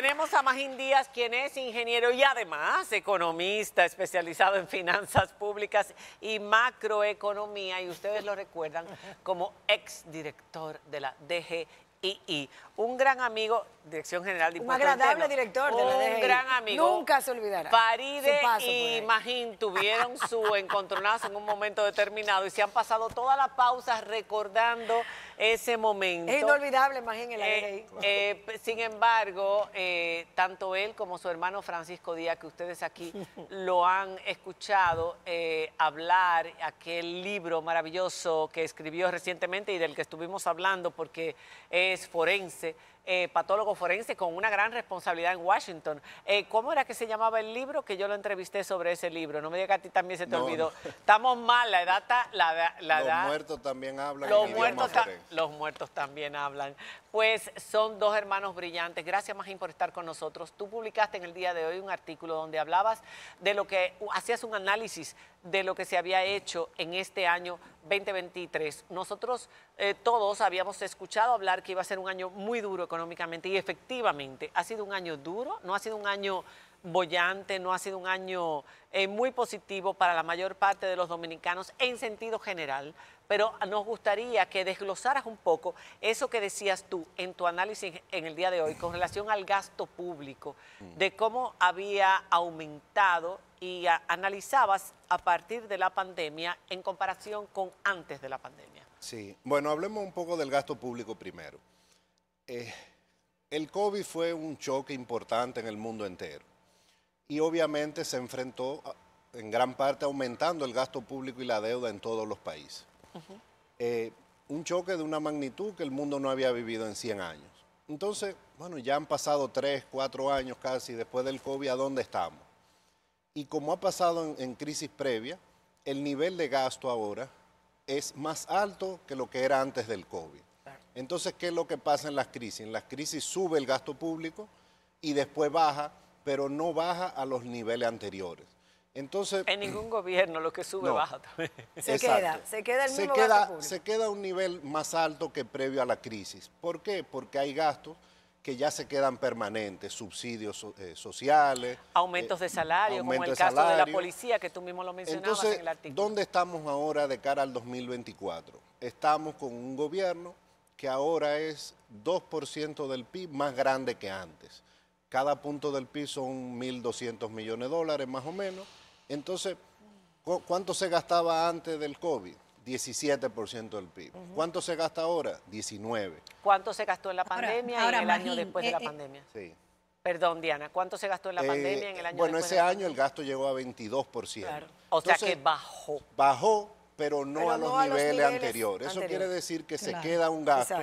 Tenemos a Magín Díaz, quien es ingeniero y además economista, especializado en finanzas públicas y macroeconomía, y ustedes lo recuerdan como exdirector de la DGII un gran amigo, Dirección General de Impuestos Un agradable director de la DRI. Un gran amigo. Nunca se olvidará. Paride y Magín tuvieron su encontronazo en un momento determinado y se han pasado todas las pausas recordando ese momento. Es inolvidable Magín en la eh, eh, sin embargo, eh, tanto él como su hermano Francisco Díaz, que ustedes aquí lo han escuchado hablar, aquel libro maravilloso que escribió recientemente y del que estuvimos hablando porque es forense eh, patólogo forense con una gran responsabilidad en Washington. Eh, ¿Cómo era que se llamaba el libro? Que yo lo entrevisté sobre ese libro. No me diga que a ti también se te olvidó. Estamos mal, la edad La, los muertos también hablan. Los, muertos los muertos también hablan. Pues son dos hermanos brillantes. Gracias, Magín, por estar con nosotros. Tú publicaste en el día de hoy un artículo donde hablabas de lo que... Hacías un análisis de lo que se había hecho en este año 2023. Nosotros eh, todos habíamos escuchado hablar que iba a ser un año muy duro económicamente y efectivamente ha sido un año duro, no ha sido un año bollante, no ha sido un año eh, muy positivo para la mayor parte de los dominicanos en sentido general, pero nos gustaría que desglosaras un poco eso que decías tú en tu análisis en el día de hoy con relación al gasto público, mm. de cómo había aumentado y analizabas a partir de la pandemia en comparación con antes de la pandemia. Sí, bueno, hablemos un poco del gasto público primero. Eh, el COVID fue un choque importante en el mundo entero y obviamente se enfrentó en gran parte aumentando el gasto público y la deuda en todos los países. Eh, un choque de una magnitud que el mundo no había vivido en 100 años. Entonces, bueno, ya han pasado 3, 4 años casi después del COVID, ¿a dónde estamos? Y como ha pasado en, crisis previa, el nivel de gasto ahora es más alto que lo que era antes del COVID. Entonces, ¿qué es lo que pasa en las crisis? En las crisis sube el gasto público y después baja, pero no baja a los niveles anteriores. Entonces, en ningún gobierno lo que sube baja también. Se queda, se queda el mismo gasto Se queda un nivel más alto que previo a la crisis. ¿Por qué? Porque hay gastos que ya se quedan permanentes, subsidios eh, sociales. Aumentos de eh, salario, como el caso de la policía, que tú mismo lo mencionabas en el artículo. ¿Dónde estamos ahora de cara al 2024? Estamos con un gobierno que ahora es 2% del PIB más grande que antes. Cada punto del PIB son 1.200 millones de dólares más o menos. Entonces, ¿cuánto se gastaba antes del COVID? 17% del PIB. ¿Cuánto se gasta ahora? 19. ¿Cuánto se gastó en la pandemia y el año después de eh, la eh, pandemia? Sí. Perdón, Diana, ¿cuánto se gastó en la eh, pandemia en el año Bueno, ese año el gasto llegó a 22%. Claro. O sea que bajó. Bajó, pero no, a, los niveles anteriores. Eso quiere decir que se queda un gasto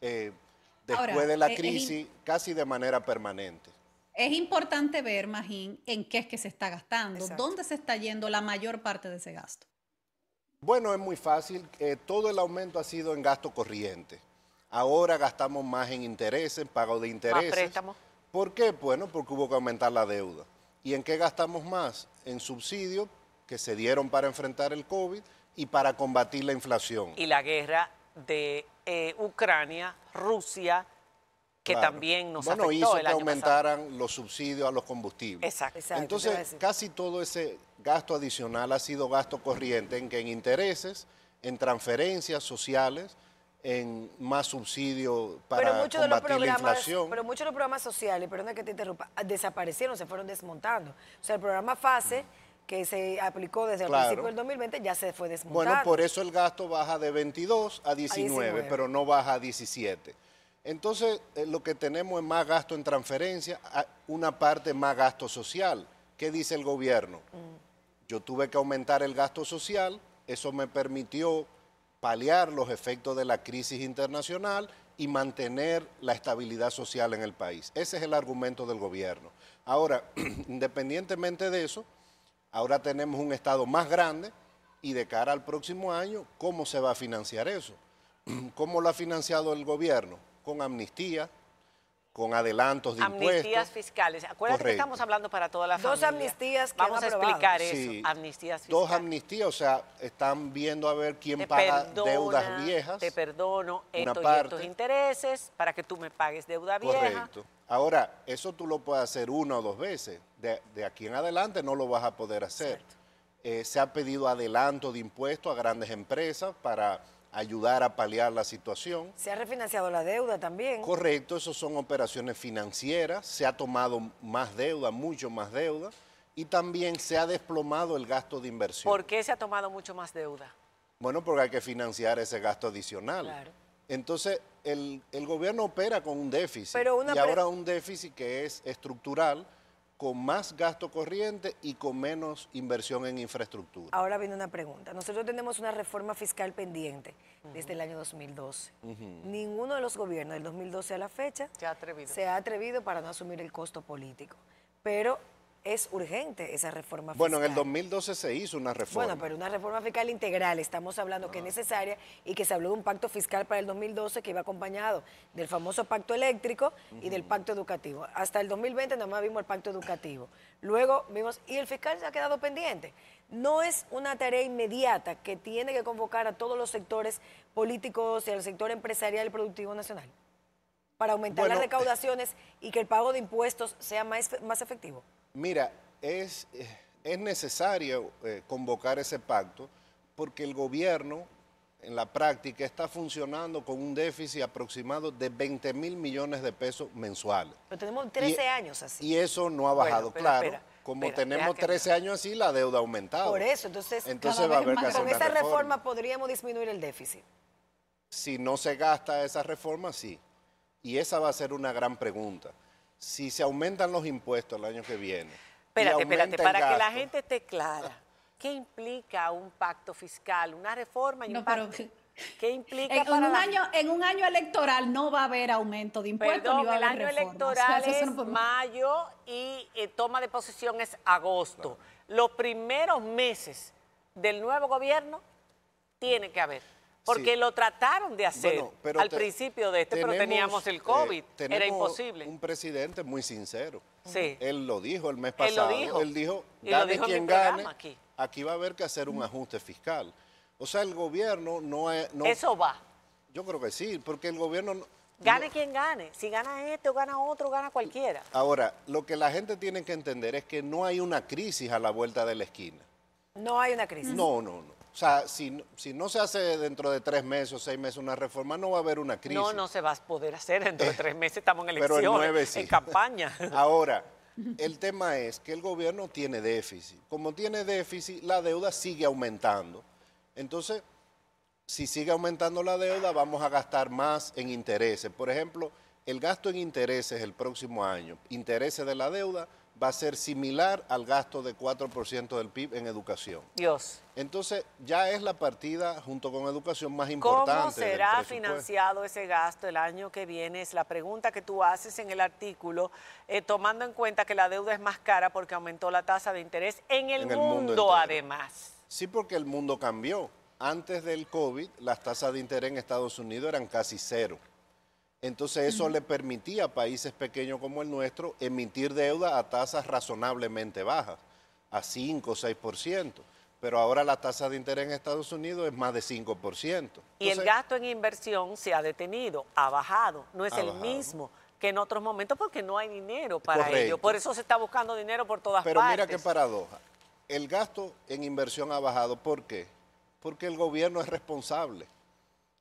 después de la crisis casi de manera permanente. Es importante ver, Magín, en qué es que se está gastando, dónde se está yendo la mayor parte de ese gasto. Bueno, es muy fácil. Eh, todo el aumento ha sido en gasto corriente. Ahora gastamos más en intereses, en pago de intereses. préstamos. ¿Por qué? Bueno, porque hubo que aumentar la deuda. ¿Y en qué gastamos más? En subsidios que se dieron para enfrentar el COVID y para combatir la inflación. Y la guerra de eh, Ucrania, Rusia, que también nos bueno, hizo que aumentaran los subsidios a los combustibles. Exacto. Entonces, casi todo ese gasto adicional ha sido gasto corriente en que en intereses, en transferencias sociales, en más subsidio para combatir la inflación. Pero muchos de los programas sociales, perdón que te interrumpa, ah, desaparecieron, se fueron desmontando. O sea, el programa FASE, que se aplicó desde el principio del 2020, ya se fue desmontando. Bueno, por eso el gasto baja de 22 a 19. pero no baja a 17. Entonces, eh, lo que tenemos es más gasto en transferencia, una parte más gasto social. ¿Qué dice el gobierno? Mm. Yo tuve que aumentar el gasto social, eso me permitió paliar los efectos de la crisis internacional y mantener la estabilidad social en el país. Ese es el argumento del gobierno. Ahora, independientemente de eso, ahora tenemos un Estado más grande y de cara al próximo año, ¿cómo se va a financiar eso? ¿Cómo lo ha financiado el gobierno? con amnistía, con adelantos de impuestos. Amnistías fiscales. Acuérdate que estamos hablando para todas las familia. Dos amnistías que Vamos a explicar eso. amnistías fiscales. Dos amnistías, o sea, están viendo a ver quién paga deudas viejas. Te perdono estos y estos intereses para que tú me pagues deuda vieja. Correcto. Ahora, eso tú lo puedes hacer una o dos veces. De, aquí en adelante no lo vas a poder hacer. Eh, se ha pedido adelanto de impuestos a grandes empresas para ayudar a paliar la situación. Se ha refinanciado la deuda también. Correcto, eso son operaciones financieras, se ha tomado más deuda, mucho más deuda, y también se ha desplomado el gasto de inversión. ¿Por qué se ha tomado mucho más deuda? Bueno, porque hay que financiar ese gasto adicional. Entonces, el, el, gobierno opera con un déficit. Pero y ahora un déficit que es estructural con más gasto corriente y con menos inversión en infraestructura. Ahora viene una pregunta. Nosotros tenemos una reforma fiscal pendiente desde el año 2012. Ninguno de los gobiernos del 2012 a la fecha se ha atrevido para no asumir el costo político. Pero es urgente esa reforma fiscal. Bueno, en el 2012 se hizo una reforma. Bueno, pero una reforma fiscal integral, estamos hablando que es ah. necesaria y que se habló de un pacto fiscal para el 2012 que iba acompañado del famoso pacto eléctrico y del pacto educativo. Hasta el 2020 nomás vimos el pacto educativo. Luego vimos, y el fiscal se ha quedado pendiente. No es una tarea inmediata que tiene que convocar a todos los sectores políticos y al sector empresarial y productivo nacional para aumentar las eh, recaudaciones y que el pago de impuestos sea más, más efectivo. Mira, es, eh, necesario eh, convocar ese pacto porque el gobierno en la práctica está funcionando con un déficit aproximado de 20 mil millones de pesos mensuales. Pero tenemos 13 años así. Y eso no ha bajado, claro. como tenemos 13 años así, la deuda ha aumentado. Por eso, entonces, que con esa reforma podríamos disminuir el déficit. Si no se gasta esa reforma, sí. Y esa va a ser una gran pregunta si se aumentan los impuestos el año que viene. Espérate, espérate, para que la gente esté clara, ¿qué implica un pacto fiscal, una reforma no, Pero... ¿Qué implica en, un año, en un año electoral no va a haber aumento de impuestos. el año electoral es mayo y eh, toma de posesión es agosto. Los primeros meses del nuevo gobierno tiene que haber. Porque lo trataron de hacer al principio de este, pero teníamos el eh, COVID, era imposible. Un presidente muy sincero. Él lo dijo el mes pasado. Él, dijo. gane quien gane, aquí. va a haber que hacer un ajuste fiscal. O sea, el gobierno no es... Eso va. Yo creo que sí, porque el gobierno... gane quien gane. Si gana este o gana otro, gana cualquiera. Ahora, lo que la gente tiene que entender es que no hay una crisis a la vuelta de la esquina. No hay una crisis. No, no, no. O sea, si, si, no se hace dentro de tres meses o seis meses una reforma, no va a haber una crisis. No, no se va a poder hacer dentro de tres meses, estamos en elecciones, Pero el 9, en campaña. Ahora, el tema es que el gobierno tiene déficit. Como tiene déficit, la deuda sigue aumentando. Entonces, si sigue aumentando la deuda, vamos a gastar más en intereses. Por ejemplo, el gasto en intereses el próximo año, intereses de la deuda, va a ser similar al gasto de 4% del PIB en educación. Dios. Entonces, ya es la partida junto con educación más importante. ¿Cómo será financiado ese gasto el año que viene? Es la pregunta que tú haces en el artículo, eh, tomando en cuenta que la deuda es más cara porque aumentó la tasa de interés en el, mundo además. Sí, porque el mundo cambió. Antes del COVID, las tasas de interés en Estados Unidos eran casi cero. Entonces eso le permitía a países pequeños como el nuestro emitir deuda a tasas razonablemente bajas, a 5 o 6%. Pero ahora la tasa de interés en Estados Unidos es más de 5%. y el gasto en inversión se ha detenido, ha bajado, no es el mismo que en otros momentos porque no hay dinero para ello. Por eso se está buscando dinero por todas partes. Pero mira qué paradoja. El gasto en inversión ha bajado. ¿Por qué? Porque el gobierno es responsable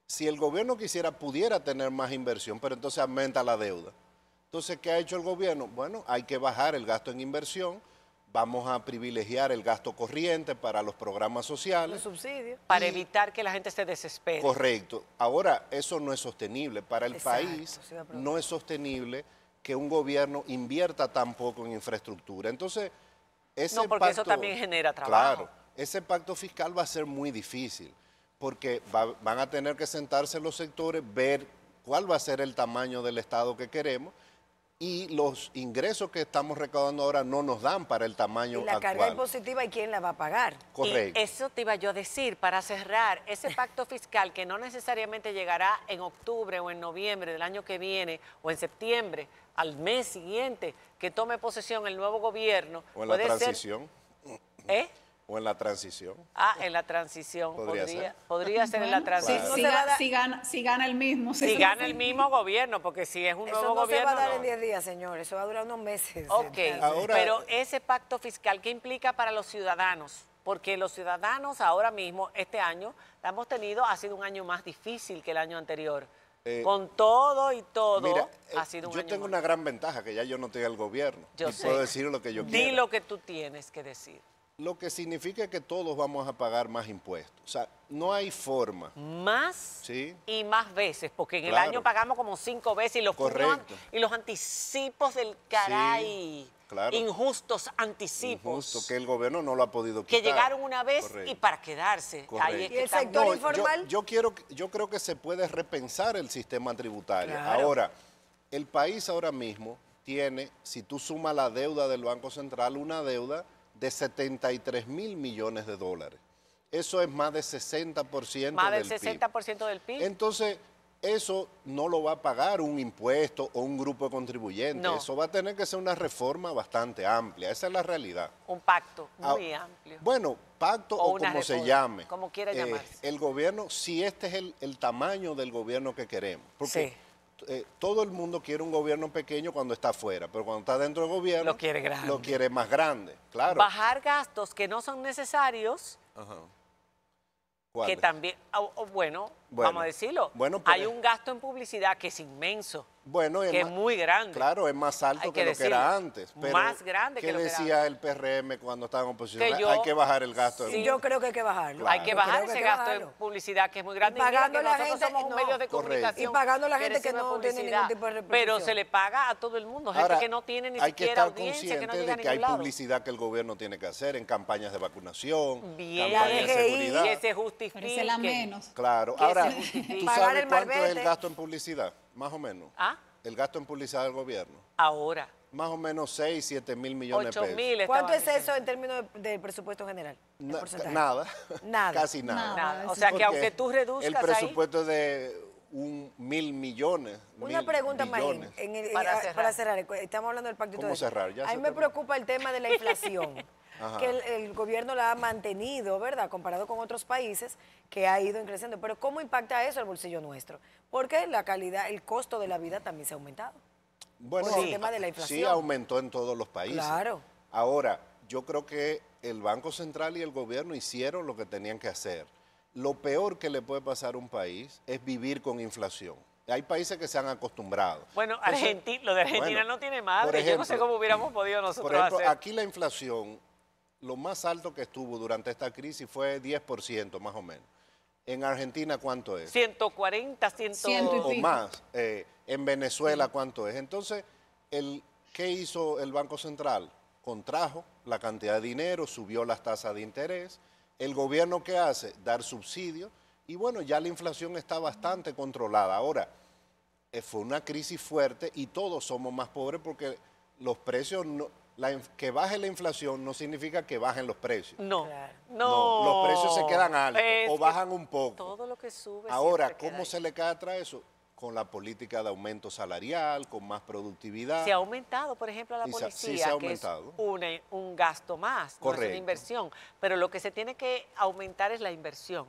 si el gobierno quisiera, pudiera tener más inversión, pero entonces aumenta la deuda. Entonces, ¿qué ha hecho el gobierno? Bueno, hay que bajar el gasto en inversión, vamos a privilegiar el gasto corriente para los programas sociales. Los subsidios. Para evitar que la gente se desespere. Correcto. Ahora, eso no es sostenible. Para el país no es sostenible que un gobierno invierta tan poco en infraestructura. Entonces, ese no, porque eso también genera trabajo. Claro, ese pacto fiscal va a ser muy difícil porque van a tener que sentarse los sectores, ver cuál va a ser el tamaño del Estado que queremos y los ingresos que estamos recaudando ahora no nos dan para el tamaño y la carga impositiva y quién la va a pagar. Correcto. eso te iba yo a decir, para cerrar, ese pacto fiscal que no necesariamente llegará en octubre o en noviembre del año que viene o en septiembre, al mes siguiente que tome posesión el nuevo gobierno. O en la transición. ¿Eh? O en la transición. Ah, en la transición. Podría, ser. Podría ser en la transición. Si, gana, si, gana, el mismo. Si, gana el mismo gobierno, porque si es un nuevo gobierno. Eso no se va a dar en 10 días, señores. Eso va a durar unos meses. Ok, pero ese pacto fiscal, ¿qué implica para los ciudadanos? Porque los ciudadanos ahora mismo, este año, hemos tenido, ha sido un año más difícil que el año anterior. Eh, con todo y todo, ha eh, sido un Yo tengo una gran ventaja, que ya yo no estoy el gobierno. Yo y puedo decir lo que yo quiero. Di lo que tú tienes que decir. Lo que significa que todos vamos a pagar más impuestos. O sea, no hay forma. Más y más veces, porque en el año pagamos como cinco veces y los, y los anticipos del caray. Claro. injustos anticipos. que el gobierno no lo ha podido quitar. Que llegaron una vez y para quedarse. Ahí que el sector informal? Yo, quiero, yo creo que se puede repensar el sistema tributario. Ahora, el país ahora mismo tiene, si tú sumas la deuda del Banco Central, una deuda de 73 mil millones de dólares. Eso es más de 60% más del, del 60% del PIB. Entonces, eso no lo va a pagar un impuesto o un grupo de contribuyentes. Eso va a tener que ser una reforma bastante amplia. Esa es la realidad. Un pacto ah, muy amplio. Bueno, pacto o, como se llame. Como quiera eh, El gobierno, si este es el, tamaño del gobierno que queremos. Eh, todo el mundo quiere un gobierno pequeño cuando está afuera, pero cuando está dentro del gobierno lo quiere, grande. quiere más grande, claro. Bajar gastos que no son necesarios. Que también, bueno, vamos a decirlo, pues, hay un gasto en publicidad que es inmenso. Bueno, que es, muy grande. Claro, es más alto que, lo que era antes. Pero más grande que lo que decía el PRM cuando estaba en oposición? hay que bajar el gasto. Sí, yo creo que hay que bajarlo. Hay que bajar ese gasto de publicidad que es muy grande. Y pagando la gente, a la gente que, no tiene ningún tipo de repercusión. Pero se le paga a todo el mundo, gente que no tiene ni hay siquiera Hay que estar consciente de que hay publicidad que el gobierno tiene que hacer en campañas de vacunación, campañas de seguridad. Que se justifique. Claro. Ahora, ¿tú sabes cuánto es el gasto en publicidad? Más o menos. ¿Ah? El gasto en publicidad del gobierno. Ahora. Más o menos 6, 7 mil millones de pesos. ¿Cuánto es eso en términos del presupuesto general? nada. Nada. Casi nada. O sea que aunque tú reduzcas. El presupuesto de un mil millones. Una pregunta, Marín, eh, para, cerrar. Estamos hablando del pacto. ¿Cómo cerrar? Ya a mí me preocupa el tema de la inflación. que el, gobierno la ha mantenido, ¿verdad? Comparado con otros países que ha ido creciendo. Pero ¿cómo impacta eso el bolsillo nuestro? Porque la calidad, el costo de la vida también se ha aumentado. Bueno, el tema de la inflación. sí aumentó en todos los países. Claro. Ahora, yo creo que el Banco Central y el gobierno hicieron lo que tenían que hacer. Lo peor que le puede pasar a un país es vivir con inflación. Hay países que se han acostumbrado. Bueno, lo de Argentina no tiene madre. yo no sé cómo hubiéramos podido nosotros por ejemplo, Aquí la inflación lo más alto que estuvo durante esta crisis fue 10% más o menos. En Argentina, ¿cuánto es? 140, 100 o más. Eh, en Venezuela, ¿cuánto es? Entonces, ¿qué hizo el Banco Central? Contrajo la cantidad de dinero, subió las tasas de interés. El gobierno, ¿qué hace? Dar subsidios. Y bueno, ya la inflación está bastante controlada. Ahora, eh, fue una crisis fuerte y todos somos más pobres porque los precios no, que baje la inflación no significa que bajen los precios. No, no. Los precios se quedan altos o bajan un poco. Todo lo que sube. Ahora, ¿cómo se le cae atrás eso? Con la política de aumento salarial, con más productividad. Se ha aumentado, por ejemplo, la policía, sí, se ha aumentado. que es un gasto más, no una inversión. Pero lo que se tiene que aumentar es la inversión.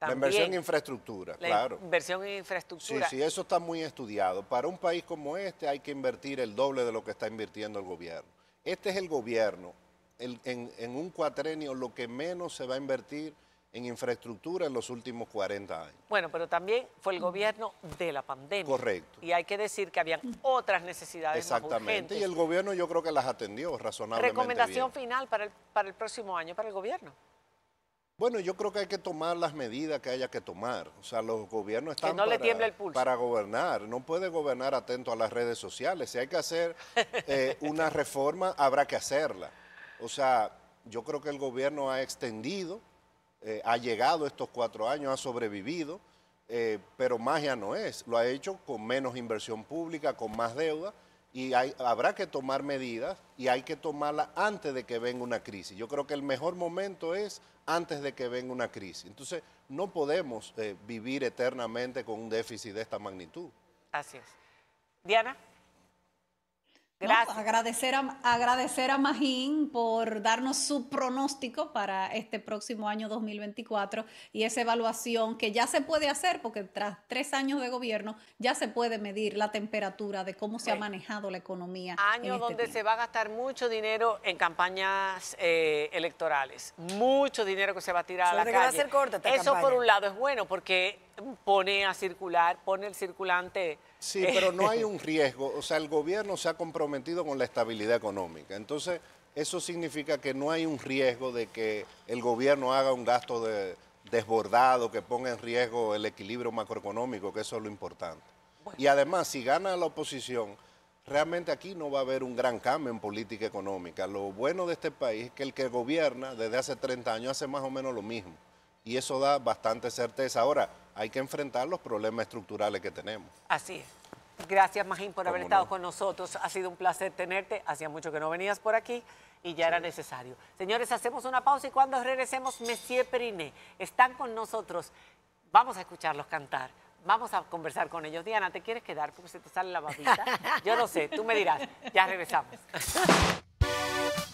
la inversión en infraestructura, claro. Inversión en infraestructura. Sí, sí, eso está muy estudiado. Para un país como este hay que invertir el doble de lo que está invirtiendo el gobierno. Este es el gobierno. en, un cuatrenio lo que menos se va a invertir en infraestructura en los últimos 40 años. Bueno, pero también fue el gobierno de la pandemia. Correcto. Y hay que decir que habían otras necesidades Exactamente, más urgentes. y el gobierno yo creo que las atendió razonablemente Recomendación final para el, para el próximo año para el gobierno. Bueno, yo creo que hay que tomar las medidas que haya que tomar. O sea, los gobiernos están no para, el pulso. para, gobernar. No puede gobernar atento a las redes sociales. Si hay que hacer eh, una reforma, habrá que hacerla. O sea, yo creo que el gobierno ha extendido, eh, ha llegado estos cuatro años, ha sobrevivido, pero eh, pero magia no es. Lo ha hecho con menos inversión pública, con más deuda y habrá que tomar medidas y hay que tomarlas antes de que venga una crisis. Yo creo que el mejor momento es antes de que venga una crisis. Entonces, no podemos eh, vivir eternamente con un déficit de esta magnitud. Así es. Diana agradecer, a, agradecer a Magín por darnos su pronóstico para este próximo año 2024 y esa evaluación que ya se puede hacer porque tras tres años de gobierno ya se puede medir la temperatura de cómo se ha manejado la economía. Año este donde se va a gastar mucho dinero en campañas eh, electorales, mucho dinero que se va a tirar a la calle. Eso por un lado es bueno porque pone a circular, pone el circulante. Sí, pero no hay eh, un riesgo. O sea, el gobierno se ha comprometido con la estabilidad económica. Entonces, eso significa que no hay un riesgo de que el gobierno haga un gasto desbordado, que ponga en riesgo el equilibrio macroeconómico, que eso es lo importante. Y además, si gana la oposición, realmente aquí no va a haber un gran cambio en política económica. Lo bueno de este país es que el que gobierna desde hace 30 años hace más o menos lo mismo. Y eso da bastante certeza. Ahora, hay que enfrentar los problemas estructurales que tenemos. Así es. Gracias, Majín, por haber estado con nosotros. Ha sido un placer tenerte. Hacía mucho que no venías por aquí y ya era necesario. Señores, hacemos una pausa y cuando regresemos, Messier Periné están con nosotros. Vamos a escucharlos cantar. Vamos a conversar con ellos. Diana, ¿te quieres quedar? Porque se te sale la babita. Yo no sé, tú me dirás. Ya regresamos.